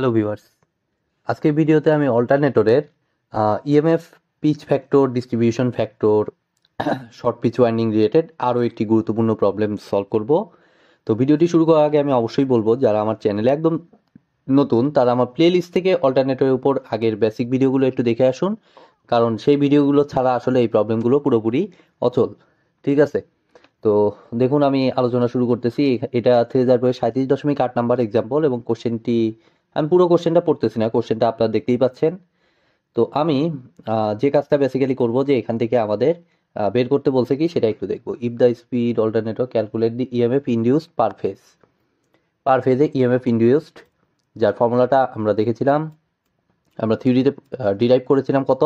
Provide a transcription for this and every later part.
hello viewers আজকের ভিডিওতে আমি অল্টারনেটরের EMF pitch factor distribution factor short pitch winding related আরও একটি গুরুত্বপূর্ণ প্রবলেম সলভ করব তো ভিডিওটি শুরু করার আগে আমি অবশ্যই বলবো যারা আমার চ্যানেলে একদম নতুন তারা আমার প্লে লিস্ট থেকে অল্টারনেটরের উপর আগের বেসিক ভিডিওগুলো একটু দেখে আসুন কারণ সেই ভিডিওগুলো ছাড়া আসলে এই প্রবলেমগুলো পুরোপুরি অচল ঠিক আছে তো দেখুন আমি আলোচনা শুরু করতেছি এটা থ্রি হাজার সাঁত্রিশ দশমিক আট নাম্বার এক্সাম্পল এবং কোশ্চেনটি আমি পুরো কোশ্চেনটা পড়তেছি না কোশ্চেনটা আপনারা দেখতেই পাচ্ছেন তো আমি যে কাজটা বেসিক্যালি করব যে এখান থেকে আমাদের বের করতে বলছে কি সেটা একটু দেখবো if the speed alternator calculate the EMF induced per phase per ফেজে ইএমএফ ইন্ডিউসড যার ফর্মুলাটা আমরা দেখেছিলাম আমরা থিওরিতে ডিরাইভ করেছিলাম কত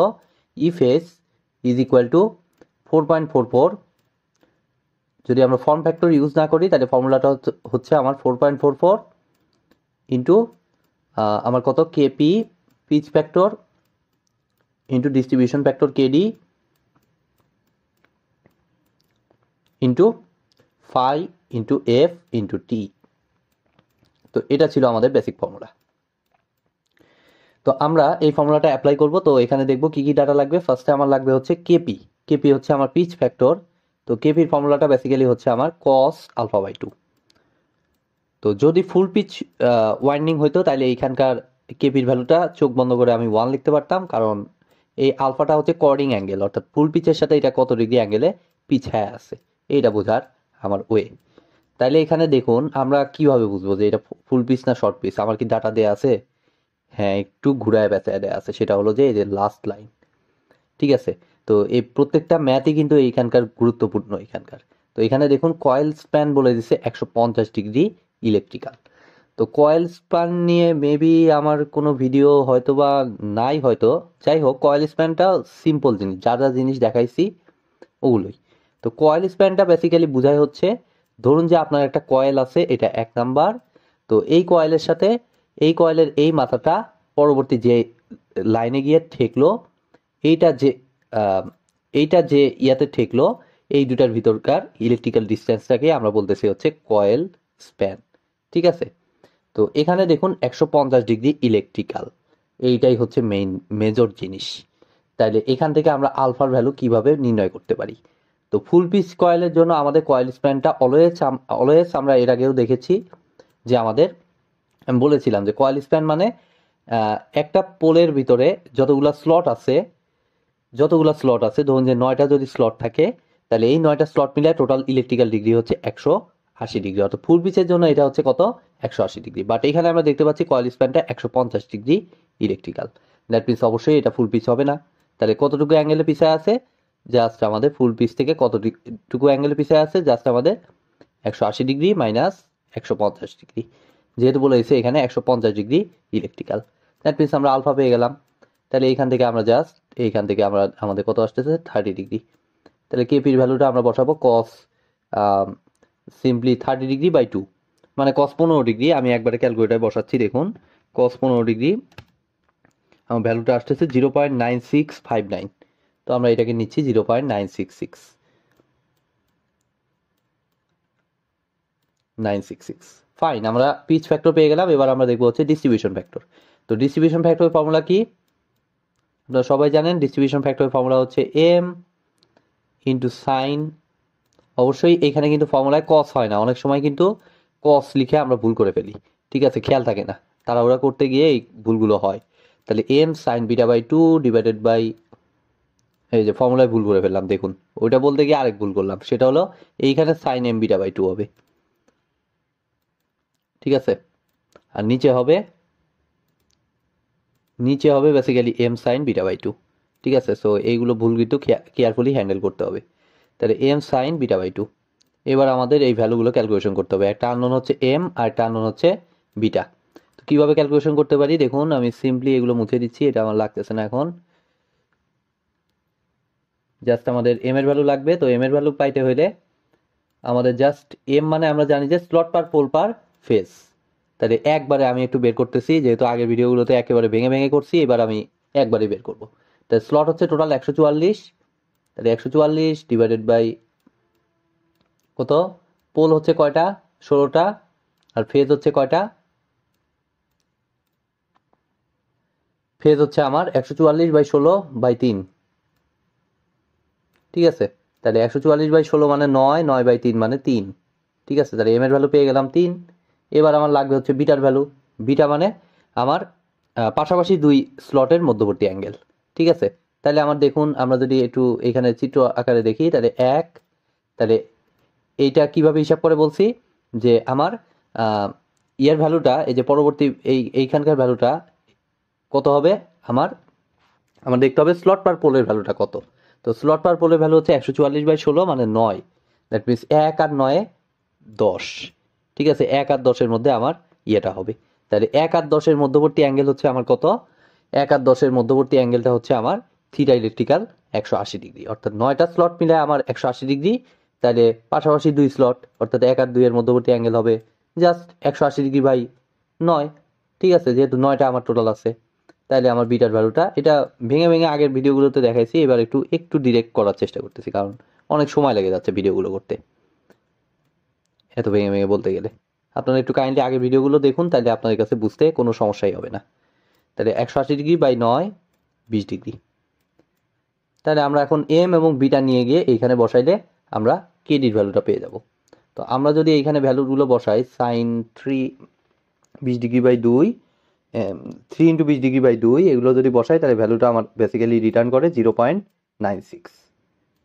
E phase is equal to four point four four যদি আমরা ফর্ম ফ্যাক্টর ইউজ না করি তাহলে ফর্মুলাটা হচ্ছে আমার four point four four into আমার কত KP pitch factor into distribution factor KD into phi into F into T তো এটা ছিল আমাদের বেসিক ফর্মুলা তো আমরা এই ফর্মুলাটা অ্যাপ্লাই করব তো এখানে দেখব কি কি ডাটা লাগবে ফার্স্টে আমার লাগবে হচ্ছে কেপি কেপি হচ্ছে আমার পিচ ফ্যাক্টর তো কেপির ফর্মুলাটা বেসিক্যালি হচ্ছে আমার কস আলফা বাই টু তো যদি ফুল পিচ ওয়াইন্ডিং হইতো তাহলে এইখানকার কেপির ভ্যালুটা চোখ বন্ধ করে আমি ওয়ান লিখতে পারতাম কারণ এই আলফাটা হচ্ছে কর্ডিং অ্যাঙ্গেল অর্থাৎ ফুল পিচের সাথে এটা কত ডিগ্রি অ্যাঙ্গেলে পিছায় আছে এইটা বোঝার আমার ওয়ে তাইলে এখানে দেখুন আমরা কিভাবে বুঝবো যে এটা ফুল পিচ না শর্ট পিচ আমার কি ডাটা দেয়া আছে হ্যাঁ একটু ঘুরায় বেঁচায় দেয়া আছে সেটা হলো যে এই যে লাস্ট লাইন ঠিক আছে তো এই প্রত্যেকটা ম্যাথই কিন্তু এইখানকার গুরুত্বপূর্ণ এখানকার তো এখানে দেখুন কয়েল স্প্যান বলে দিছে একশো পঞ্চাশ ডিগ্রি ইলেকট্রিক্যাল তো কয়েল স্প্যান নিয়ে মেবি আমার কোনো ভিডিও হয়তো বা নাই হয়তো যাই হোক কয়েল স্প্যানটা সিম্পল জিনিস যা যা জিনিস দেখাইছি ওগুলোই তো কয়েল স্প্যানটা বেসিক্যালি বোঝাই হচ্ছে ধরুন যে আপনার একটা কয়েল আছে এটা এক নাম্বার তো এই কয়েলের সাথে এই কয়েলের এই মাথাটা পরবর্তী যে লাইনে গিয়ে ঠেকলো এইটা যে এইটা যে ইয়াতে ঠেকলো এই দুটার ভিতরকার ইলেকট্রিক্যাল ডিস্টেন্সটাকে আমরা বলতেছি হচ্ছে কয়েল স্প্যান ঠিক আছে তো এখানে দেখুন একশো পঞ্চাশ ডিগ্রি ইলেকট্রিক্যাল এইটাই হচ্ছে মেইন মেজর জিনিস তাইলে এখান থেকে আমরা আলফার ভ্যালু কিভাবে নির্ণয় করতে পারি তো ফুল পিস কয়েলের জন্য আমাদের কয়েল স্প্যানটা অলওয়েজ অলওয়েজ আমরা এর আগেও দেখেছি যে আমাদের আমি বলেছিলাম যে কয়েল স্প্যান মানে একটা পোলের ভিতরে যতগুলো স্লট আছে যতগুলো স্লট আছে ধরুন যে নয়টা যদি স্লট থাকে তাহলে এই নয়টা স্লট মিলে টোটাল ইলেকট্রিক্যাল ডিগ্রি হচ্ছে একশো আশি ডিগ্রি অর্থাৎ ফুল পিচের জন্য এটা হচ্ছে কত একশো আশি ডিগ্রি বাট এখানে আমরা দেখতে পাচ্ছি কয়েল স্প্যানটা একশো পঞ্চাশ ডিগ্রি ইলেকট্রিক্যাল দ্যাট মিনস অবশ্যই এটা ফুল পিচ হবে না তাহলে কতটুকু অ্যাঙ্গেলে পিছায় আছে জাস্ট আমাদের ফুল পিচ থেকে কতটুকু অ্যাঙ্গেলে পিছায় আছে জাস্ট আমাদের একশো আশি ডিগ্রি মাইনাস একশো পঞ্চাশ ডিগ্রি যেহেতু বলেছে এখানে একশো পঞ্চাশ ডিগ্রি ইলেকট্রিক্যাল দ্যাট মিনস আমরা আলফা পেয়ে গেলাম তাহলে এইখান থেকে আমরা জাস্ট এইখান থেকে আমরা আমাদের কত আসতেছে থার্টি ডিগ্রি তাহলে কেপির ভ্যালুটা আমরা বসাবো cos simply thirty degree by two মানে কস পনেরো ডিগ্রি আমি একবারে ক্যালকুলেটার বসাচ্ছি দেখুন কস পনেরো ডিগ্রি আমার ভ্যালুটা আসতেছে zero point nine six five nine তো আমরা এটাকে নিচ্ছি zero point nine six six nine six six fine আমরা পিচ ফ্যাক্টর পেয়ে গেলাম এবার আমরা দেখবো হচ্ছে ডিস্ট্রিবিউশন ফ্যাক্টর তো ডিস্ট্রিবিউশন ফ্যাক্টর ফর্মুলা কি আপনারা সবাই জানেন ডিস্ট্রিবিউশন ফ্যাক্টর ফর্মুলা হচ্ছে এম ইন্টু সাইন অবশ্যই এখানে কিন্তু ফর্মুলায় কস হয় না অনেক সময় কিন্তু কস লিখে আমরা ভুল করে ফেলি ঠিক আছে খেয়াল থাকে না তারা ওরা করতে গিয়ে এই ভুলগুলো হয় তাহলে M sine beta by two divided by এই যে ফর্মুলায় ভুল করে ফেললাম দেখুন ওইটা বলতে গিয়ে আরেক ভুল করলাম সেটা হলো এইখানে sine M beta by two হবে ঠিক আছে আর নিচে হবে নিচে হবে basically M sine beta by two ঠিক আছে সো এইগুলো ভুল কিন্তু কেয়ারফুলি হ্যান্ডেল করতে হবে তাহলে M sine beta by two এবার আমাদের এই ভ্যালুগুলো ক্যালকুলেশন করতে হবে একটা আননোন হচ্ছে এম আর একটা আননোন হচ্ছে বিটা তো কীভাবে ক্যালকুলেশন করতে পারি দেখুন আমি সিম্পলি এগুলো মুছে দিচ্ছি এটা আমার লাগতেছে না এখন জাস্ট আমাদের এম এর ভ্যালু লাগবে তো এম এর ভ্যালু পাইতে হলে আমাদের জাস্ট এম মানে আমরা জানি যে slot per pole per phase তাহলে একবারে আমি একটু বের করতেছি যেহেতু আগের ভিডিওগুলোতে একেবারে ভেঙে ভেঙে করছি এবার আমি একবারে বের করব তাহলে স্লট হচ্ছে টোটাল একশো চুয়াল্লিশ তাহলে একশো চুয়াল্লিশ ডিভাইডেড বাই কত পোল হচ্ছে কয়টা ষোলোটা আর ফেজ হচ্ছে কয়টা ফেজ হচ্ছে আমার একশো চুয়াল্লিশ বাই ষোলো বাই তিন ঠিক আছে তাহলে একশো চুয়াল্লিশ বাই ষোলো মানে নয় নয় বাই তিন মানে তিন ঠিক আছে তাহলে এম এর ভ্যালু পেয়ে গেলাম তিন এবার আমার লাগবে হচ্ছে বিটার ভ্যালু বিটা মানে আমার পাশাপাশি দুই স্লটের মধ্যবর্তী অ্যাঙ্গেল ঠিক আছে তাহলে আমার দেখুন আমরা যদি একটু এখানে চিত্র আকারে দেখি তাহলে এক তাহলে এইটা কিভাবে হিসাব করে বলছি যে আমার ইয়ার ভ্যালুটা এই যে পরবর্তী এই এইখানকার ভ্যালুটা কত হবে আমার আমার দেখতে হবে স্লট পার পোলের ভ্যালুটা কত তো স্লট পার পোলের ভ্যালু হচ্ছে একশো চুয়াল্লিশ বাই ষোলো মানে নয় দ্যাট মিনস এক আর নয়ে দশ ঠিক আছে এক আর দশের মধ্যে আমার ইয়েটা হবে তাহলে এক আর দশের মধ্যবর্তী অ্যাঙ্গেল হচ্ছে আমার কত এক আর দশের মধ্যবর্তী অ্যাঙ্গেলটা হচ্ছে আমার থিটা ইলেকট্রিক্যাল একশো আশি ডিগ্রি অর্থাৎ নয়টা স্লট মিলে আমার একশো আশি ডিগ্রি তাহলে পাশাপাশি দুই স্লট অর্থাৎ এক আর দুইয়ের মধ্যবর্তী অ্যাঙ্গেল হবে জাস্ট একশো আশি ডিগ্রি বাই নয় ঠিক আছে যেহেতু নয়টা আমার টোটাল আছে তাহলে আমার বিটার ভ্যালুটা এটা ভেঙে ভেঙে আগের ভিডিওগুলোতে দেখাইছি এবার একটু একটু ডিরেক্ট করার চেষ্টা করতেছি কারণ অনেক সময় লেগে যাচ্ছে ভিডিওগুলো করতে এত ভেঙে ভেঙে বলতে গেলে আপনারা একটু কাইন্ডলি আগের ভিডিওগুলো দেখুন তাহলে আপনাদের কাছে বুঝতে কোনো সমস্যাই হবে না তাহলে একশো আশি ডিগ্রি বাই নয় বিশ ডিগ্রি তাহলে আমরা এখন এম এবং বিটা নিয়ে গিয়ে এইখানে বসাইলে আমরা কেডির ভ্যালুটা পেয়ে যাব তো আমরা যদি এইখানে ভ্যালুগুলো বসাই সাইন থ্রি বিশ ডিগ্রি বাই দুই থ্রি ইন্টু বিশ ডিগ্রি বাই দুই এগুলো যদি বসাই তাহলে ভ্যালুটা আমার বেসিক্যালি রিটার্ন করে জিরো পয়েন্ট নাইন সিক্স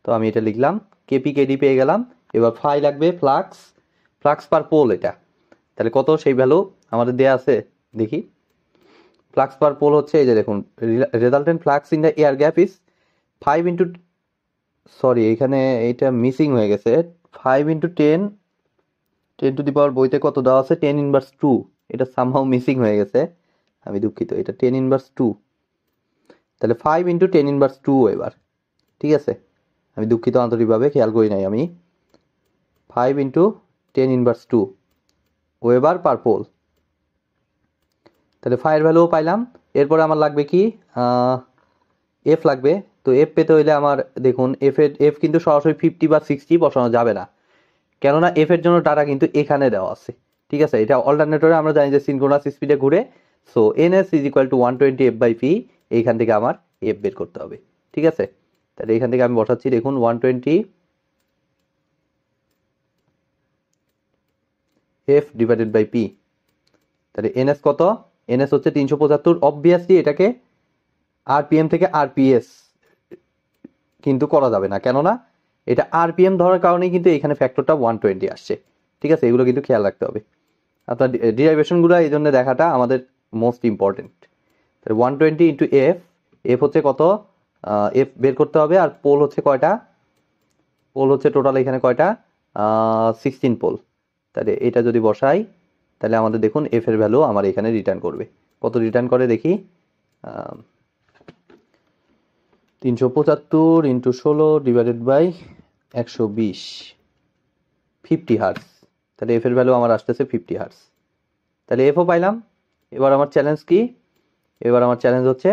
তো আমি এটা লিখলাম কেপি কেডি পেয়ে গেলাম এবার ফাই লাগবে ফ্লাক্স ফ্লাক্স পার পোল এটা তাহলে কত সেই ভ্যালু আমাদের দেয়া আছে দেখি ফ্লাক্স পার পোল হচ্ছে এই যে দেখুন resultant flux in the air gap is five into sorry এখানে এটা মিসিং হয়ে গেছে five into ten ten to the power বইতে কত দেওয়া আছে টেন ইনভার্স টু এটা সামহাও মিসিং হয়ে গেছে আমি দুঃখিত এটা টেন ইনভার্স টু তাহলে five into ten inverse two এবার ঠিক আছে আমি দুঃখিত আন্তরিকভাবে খেয়াল করি নাই আমি five into ten inverse two weber per pole তাহলে ফায়ার ভ্যালুও পাইলাম এরপরে আমার লাগবে কি এফ লাগবে তো এফ পেতে হইলে আমার দেখুন এফ এর এফ কিন্তু সরাসরি ফিফটি বা সিক্সটি বসানো যাবে না কেননা এফ এর জন্য ডাটা কিন্তু এখানে দেওয়া আছে ঠিক আছে এটা অল্টারনেটরে আমরা জানি যে সিনক্রোনাস স্পিডে ঘুরে so N S is equal to one twenty F by P এইখান থেকে আমার এফ বের করতে হবে ঠিক আছে তাহলে এখান থেকে আমি বসাচ্ছি দেখুন one twenty F divided by P তাহলে এন এস কত এনএস হচ্ছে তিনশো পঁচাত্তর অবভিয়াসলি এটাকে আর পি এম থেকে আর পি এস কিন্তু করা যাবে না কেননা এটা আরপিএম ধরার কারণে কিন্তু এখানে ফ্যাক্টরটা ওয়ান টোয়েন্টি আসছে ঠিক আছে এগুলো কিন্তু খেয়াল রাখতে হবে আপনার ডিরাইভেশনগুলো এই জন্য দেখাটা আমাদের মোস্ট ইম্পর্টেন্ট তাহলে one twenty into F F হচ্ছে কত এফ বের করতে হবে আর পোল হচ্ছে কয়টা পোল হচ্ছে টোটাল এখানে কয়টা সিক্সটিন পোল তাহলে এটা যদি বসাই তাহলে আমাদের দেখুন এফ এর ভ্যালু আমার এখানে রিটার্ন করবে কত রিটার্ন করে দেখি তিনশো পঁচাত্তর ইন্টু ষোলো ডিভাইডেড বাই একশো বিশ ফিফটি হার্স তাহলে এফের ভ্যালু আমার আসতেছে ফিফটি হার্স তাহলে এফও পাইলাম এবার আমার চ্যালেঞ্জ কি এবার আমার চ্যালেঞ্জ হচ্ছে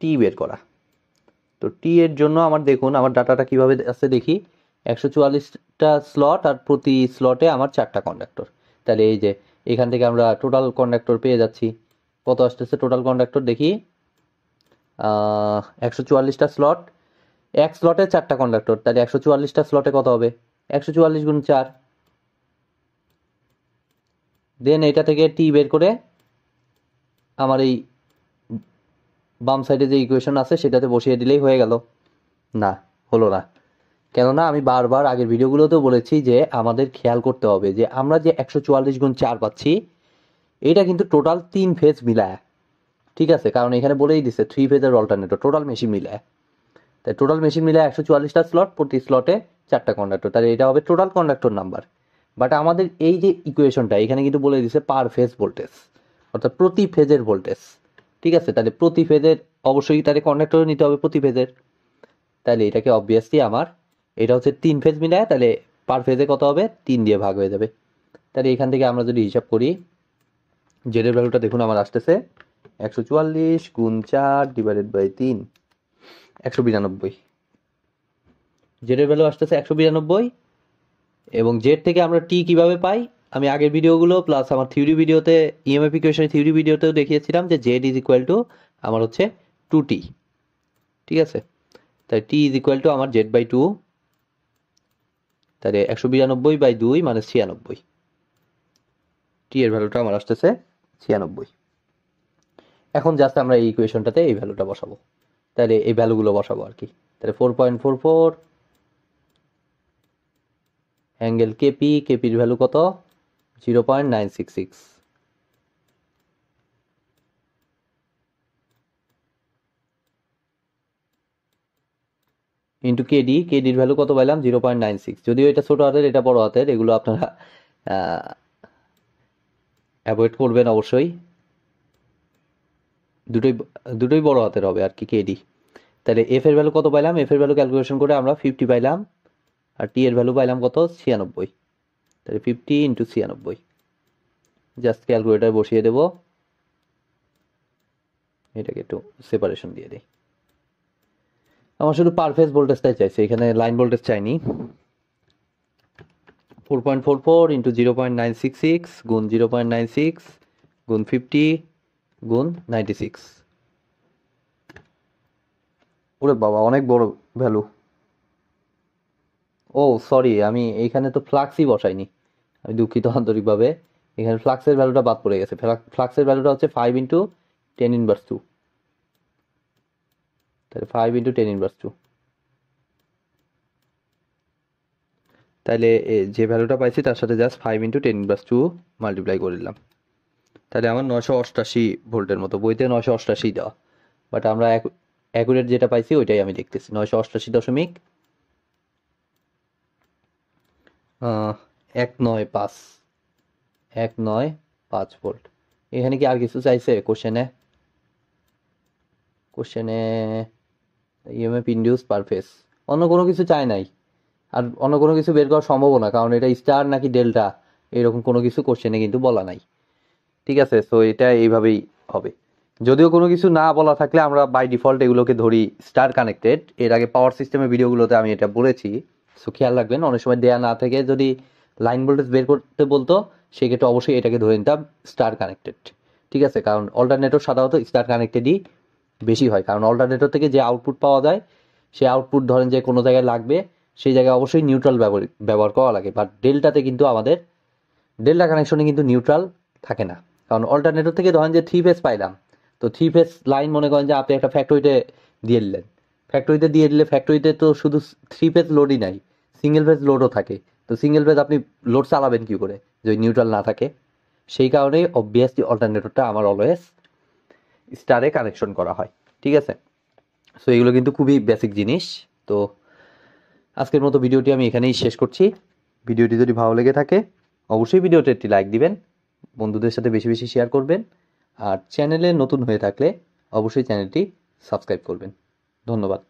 টি বের করা তো টি এর জন্য আমার দেখুন আমার ডাটাটা কিভাবে আছে দেখি একশো চুয়াল্লিশটা স্লট আর প্রতি স্লটে আমার চারটা কন্ডাক্টর তাহলে এই যে এখান থেকে আমরা টোটাল কন্ডাক্টর পেয়ে যাচ্ছি কত আসতেছে টোটাল কন্ডাক্টর দেখি একশো চুয়াল্লিশটা স্লট এক স্লটে চারটা কন্ডাক্টর তাহলে একশো চুয়াল্লিশটা স্লটে কত হবে একশো চুয়াল্লিশ গুণ চার দেন এটা থেকে টি বের করে আমার এই বাম সাইডে যে ইকুয়েশন আছে সেটাতে বসিয়ে দিলেই হয়ে গেল না হলো না কেননা আমি বারবার আগের ভিডিওগুলোতেও বলেছি যে আমাদের খেয়াল করতে হবে যে আমরা যে একশো চুয়াল্লিশ গুণ চার পাচ্ছি এটা কিন্তু টোটাল তিন ফেজ মিলায় ঠিক আছে কারণ এখানে বলেই দিছে থ্রি ফেজের অল্টারনেটর টোটাল মেশিন মিলায় তাই টোটাল মেশিন মিলে একশো চুয়াল্লিশটা স্লট প্রতি স্লটে চারটা কন্ডাক্টর তাহলে এটা হবে টোটাল কন্ডাক্টর নাম্বার বাট আমাদের এই যে ইকুয়েশনটা এখানে কিন্তু বলে দিছে পার ফেজ ভোল্টেজ অর্থাৎ প্রতি ফেজের ভোল্টেজ ঠিক আছে তাহলে প্রতি ফেজের অবশ্যই তাহলে কন্ডাক্টরও নিতে হবে প্রতি ফেজের তাহলে এটাকে অবভিয়াসলি আমার এটা হচ্ছে তিন ফেজ মিলায় তাহলে পার ফেজে কত হবে তিন দিয়ে ভাগ হয়ে যাবে তাহলে এখান থেকে আমরা যদি হিসাব করি জেডের ভ্যালুটা দেখুন আমার আসতেছে একশো চুয়াল্লিশ গুণ চার ডিভাইডেড বাই তিন একশো বিরানব্বই জেডের ভ্যালু আসতেছে একশো বিরানব্বই এবং জেড থেকে আমরা টি কিভাবে পাই আমি আগের ভিডিওগুলো প্লাস আমার থিওরি ভিডিওতে ইএমএফ ইকুয়েশনের থিওরি ভিডিওতেও দেখিয়েছিলাম যে জেড ইজ ইকুয়াল টু আমার হচ্ছে টু টি ঠিক আছে তাই টি ইজ ইকুয়াল টু আমার জেড বাই টু তাহলে একশো বিরানব্বই বাই দুই মানে ছিয়ানব্বই টি এর ভ্যালুটা আমার আসতেছে ছিয়ানব্বই এখন জাস্ট আমরা এই ইকুয়েশনটাতে এই ভ্যালুটা বসাবো তাহলে এই ভ্যালুগুলো বসাবো আর কি তাহলে four point four four angle KP কেপির ভ্যালু কত zero point nine six six into KD কেডির ভ্যালু কত পাইলাম জিরো পয়েন্ট নাইন সিক্স যদিও এটা ছোটো হাতের এটা বড় হাতের এগুলো আপনারা অ্যাভয়েড করবেন অবশ্যই দুটোই দুটোই বড় হাতের হবে আর কি কেডি তাহলে এফ এর ভ্যালু কত পাইলাম এফ এর ভ্যালু ক্যালকুলেশন করে আমরা ফিফটি পাইলাম আর টি এর ভ্যালু পাইলাম কত ছিয়ানব্বই তাহলে ফিফটি ইন্টু ছিয়ানব্বই জাস্ট ক্যালকুলেটার বসিয়ে দেব এটাকে একটু সেপারেশন দিয়ে দিই আমার শুধু পারফেস ভোল্টেজটাই চাইছে এখানে লাইন ভোল্টেজ চাইনি four point four four into zero point nine six six গুণ জিরো পয়েন্ট নাইন সিক্স গুণ ফিফটি গুণ নাইনটি সিক্স ওরে বাবা অনেক বড় ভ্যালু ও সরি আমি এইখানে তো ফ্লাক্সই বসাইনি আমি দুঃখিত আন্তরিকভাবে এখানে ফ্লাক্সের ভ্যালুটা বাদ পড়ে গেছে ফ্লাক্সের ভ্যালুটা হচ্ছে five into ten inverse two তাহলে five into ten inverse two তাহলে যে ভ্যালুটা পাইছি তার সাথে just five into ten inverse two multiply করে দিলাম তাহলে আমার নশো অষ্টাশি ভোল্টের মতো বইতে নশো অষ্টাশি দেওয়া বাট আমরা অ্যাকুরেট যেটা পাইছি ওইটাই আমি দেখতেছি নয়শো অষ্টাশি দশমিক এক নয় পাঁচ এক নয় পাঁচ ভোল্ট এখানে কি আর কিছু চাইছে কোশ্চেনে কোশ্চেনে ইএমএফ ইন্ডিউস পারফেস অন্য কোনো কিছু চায় নাই আর অন্য কোনো কিছু বের করা সম্ভব না কারণ এটা স্টার নাকি ডেল্টা এরকম কোনো কিছু কোশ্চেনে কিন্তু বলা নাই ঠিক আছে সো এটা এইভাবেই হবে যদিও কোনো কিছু না বলা থাকলে আমরা বাই ডিফল্ট এগুলোকে ধরি স্টার কানেক্টেড এর আগে পাওয়ার সিস্টেমের ভিডিওগুলোতে আমি এটা বলেছি সো খেয়াল রাখবেন অনেক সময় দেয়া না থেকে যদি লাইন ভোল্টেজ বের করতে বলতো সেক্ষেত্রে অবশ্যই এটাকে ধরে নিতাম স্টার কানেক্টেড ঠিক আছে কারণ অল্টারনেটর সাধারণত স্টার কানেক্টেডই বেশি হয় কারণ অল্টারনেটর থেকে যে আউটপুট পাওয়া যায় সেই আউটপুট ধরেন যে কোনো জায়গায় লাগবে সেই জায়গায় অবশ্যই নিউট্রাল ব্যবহার ব্যবহার করা লাগে বাট ডেল্টাতে কিন্তু আমাদের ডেল্টা কানেকশনে কিন্তু নিউট্রাল থাকে না কারণ অল্টারনেটর থেকে ধরেন যে থ্রি ফেজ পাইলাম তো থ্রি ফেজ লাইন মনে করেন যে আপনি একটা ফ্যাক্টরিতে দিয়ে দিলেন ফ্যাক্টরিতে দিয়ে দিলে ফ্যাক্টরিতে তো শুধু থ্রি ফেজ লোডই নাই সিঙ্গেল ফেস লোডও থাকে তো সিঙ্গেল ফেস আপনি লোড চালাবেন কী করে যদি নিউট্রাল না থাকে সেই কারণেই অবভিয়াসলি অল্টারনেটরটা আমার অলওয়েজ স্টারে কানেকশন করা হয় ঠিক আছে সো এগুলো কিন্তু খুবই বেসিক জিনিস তো আজকের মতো ভিডিওটি আমি এখানেই শেষ করছি ভিডিওটি যদি ভালো লেগে থাকে অবশ্যই ভিডিওতে একটি লাইক দিবেন বন্ধুদের সাথে বেশি বেশি শেয়ার করবেন আর চ্যানেলে নতুন হয়ে থাকলে অবশ্যই চ্যানেলটি সাবস্ক্রাইব করবেন ধন্যবাদ